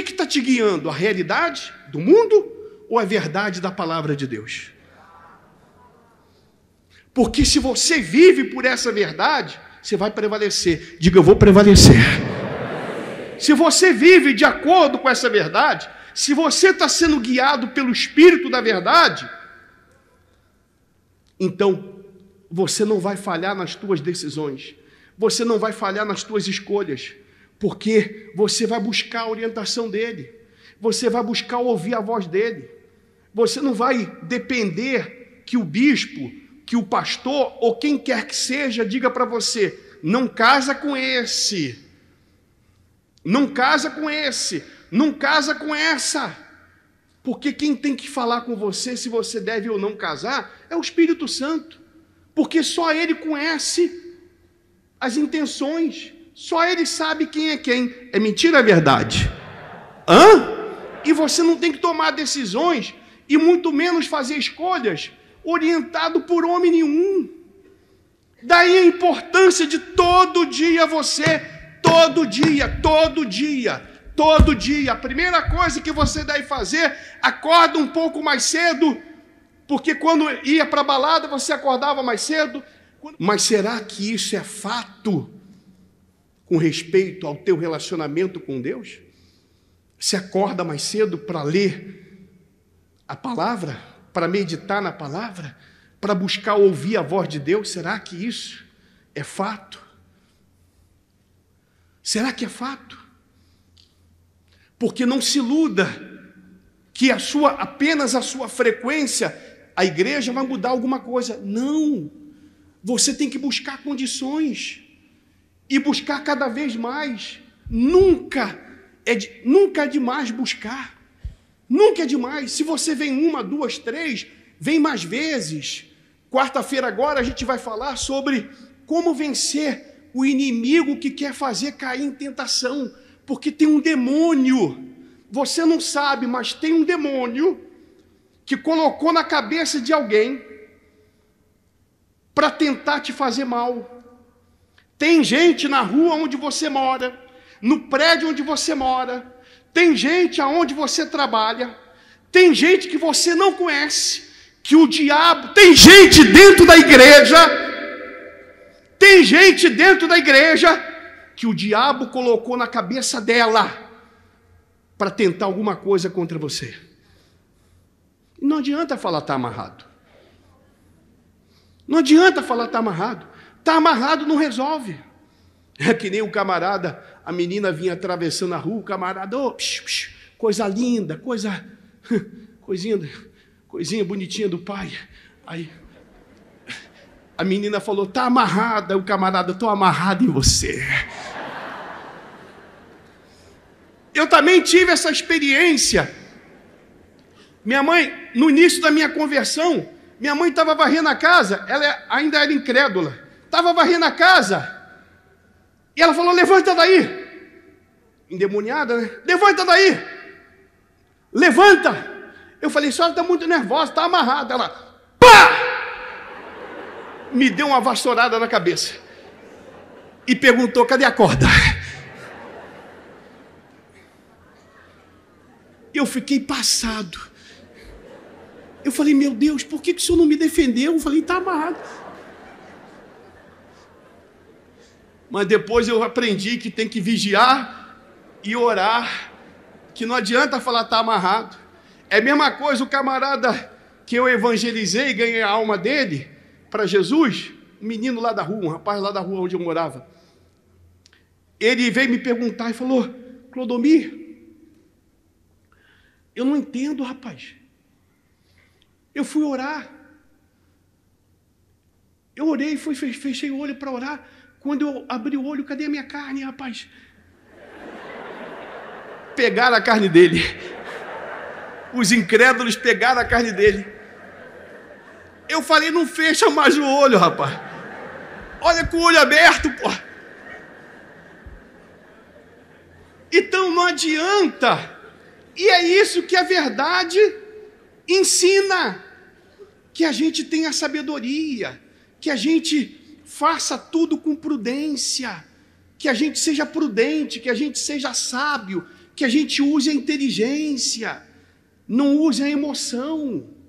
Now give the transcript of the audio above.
que está te guiando? A realidade do mundo ou a verdade da palavra de Deus? Porque se você vive por essa verdade, você vai prevalecer. Diga, eu vou prevalecer. Se você vive de acordo com essa verdade, se você está sendo guiado pelo Espírito da verdade, então você não vai falhar nas tuas decisões, você não vai falhar nas tuas escolhas, porque você vai buscar a orientação dele, você vai buscar ouvir a voz dele, você não vai depender que o bispo, que o pastor ou quem quer que seja diga para você: não casa com esse, não casa com esse, não casa com essa. Porque quem tem que falar com você se você deve ou não casar é o Espírito Santo. Porque só ele conhece as intenções, só ele sabe quem é quem. É mentira ou é verdade? Hã? E você não tem que tomar decisões e muito menos fazer escolhas orientado por homem nenhum. Daí a importância de todo dia você, todo dia, todo dia, todo dia. A primeira coisa que você deve fazer, acorda um pouco mais cedo, porque quando ia para a balada você acordava mais cedo. Mas será que isso é fato? com respeito ao teu relacionamento com Deus? Se acorda mais cedo para ler a palavra, para meditar na palavra, para buscar ouvir a voz de Deus? Será que isso é fato? Será que é fato? Porque não se iluda que a sua apenas a sua frequência a igreja vai mudar alguma coisa. Não. Você tem que buscar condições e buscar cada vez mais. Nunca é, de, nunca é demais buscar. Nunca é demais. Se você vem uma, duas, três, vem mais vezes. Quarta-feira agora a gente vai falar sobre como vencer o inimigo que quer fazer cair em tentação, porque tem um demônio. Você não sabe, mas tem um demônio que colocou na cabeça de alguém para tentar te fazer mal. Tem gente na rua onde você mora, no prédio onde você mora, tem gente aonde você trabalha, tem gente que você não conhece, que o diabo, tem gente dentro da igreja, tem gente dentro da igreja que o diabo colocou na cabeça dela para tentar alguma coisa contra você. Não adianta falar tá amarrado. Não adianta falar tá amarrado. Está amarrado, não resolve. É que nem o camarada, a menina vinha atravessando a rua, o camarada, oh, psh, psh, coisa linda, coisa. coisinha, coisinha bonitinha do pai. Aí. A menina falou: "Tá amarrada". O camarada: "Tô amarrado em você". Eu também tive essa experiência. Minha mãe, no início da minha conversão, minha mãe estava varrendo a casa, ela ainda era incrédula estava varrendo a casa. E ela falou: Levanta daí. Endemoniada, né? Levanta daí. Levanta. Eu falei: A senhora está muito nervosa, está amarrada. Ela, pá! Me deu uma vassourada na cabeça. E perguntou: Cadê a corda? Eu fiquei passado. Eu falei: Meu Deus, por que, que o senhor não me defendeu? Eu falei: Está amarrado. mas depois eu aprendi que tem que vigiar e orar, que não adianta falar tá amarrado. É a mesma coisa o camarada que eu evangelizei e ganhei a alma dele para Jesus, um menino lá da rua, um rapaz lá da rua onde eu morava. Ele veio me perguntar e falou: Clodomir, eu não entendo, rapaz. Eu fui orar. Eu orei, fui, fechei o olho para orar. Quando eu abri o olho, cadê a minha carne, rapaz? Pegaram a carne dele. Os incrédulos pegaram a carne dele. Eu falei, não fecha mais o olho, rapaz. Olha com o olho aberto, pô. Então não adianta. E é isso que a verdade ensina: que a gente tenha sabedoria, que a gente faça tudo com prudência, que a gente seja prudente, que a gente seja sábio, que a gente use a inteligência, não use a emoção.